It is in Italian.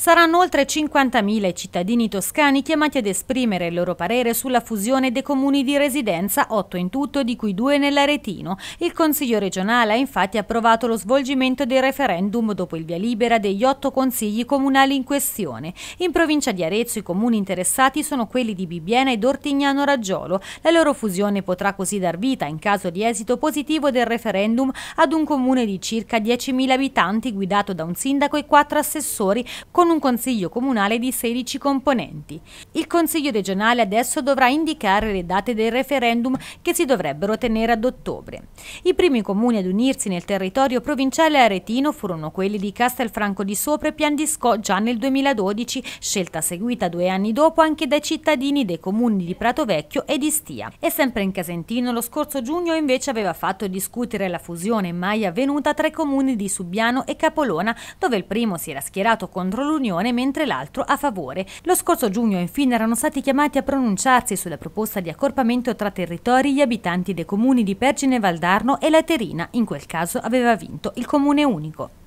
Saranno oltre 50.000 i cittadini toscani chiamati ad esprimere il loro parere sulla fusione dei comuni di residenza, 8 in tutto, di cui 2 nell'Aretino. Il Consiglio regionale ha infatti approvato lo svolgimento del referendum dopo il via libera degli 8 consigli comunali in questione. In provincia di Arezzo i comuni interessati sono quelli di Bibbiena e Dortignano Raggiolo. La loro fusione potrà così dar vita, in caso di esito positivo del referendum, ad un comune di circa 10.000 abitanti guidato da un sindaco e quattro assessori con con un consiglio comunale di 16 componenti. Il consiglio regionale adesso dovrà indicare le date del referendum che si dovrebbero tenere ad ottobre. I primi comuni ad unirsi nel territorio provinciale aretino furono quelli di Castelfranco di Sopra e Piandiscò già nel 2012, scelta seguita due anni dopo anche dai cittadini dei comuni di Prato Vecchio e di Stia. E sempre in Casentino lo scorso giugno invece aveva fatto discutere la fusione mai avvenuta tra i comuni di Subiano e Capolona, dove il primo si era schierato contro l'ultimo l'Unione mentre l'altro a favore. Lo scorso giugno infine erano stati chiamati a pronunciarsi sulla proposta di accorpamento tra territori gli abitanti dei comuni di Pergine Valdarno e Laterina, in quel caso aveva vinto il comune unico.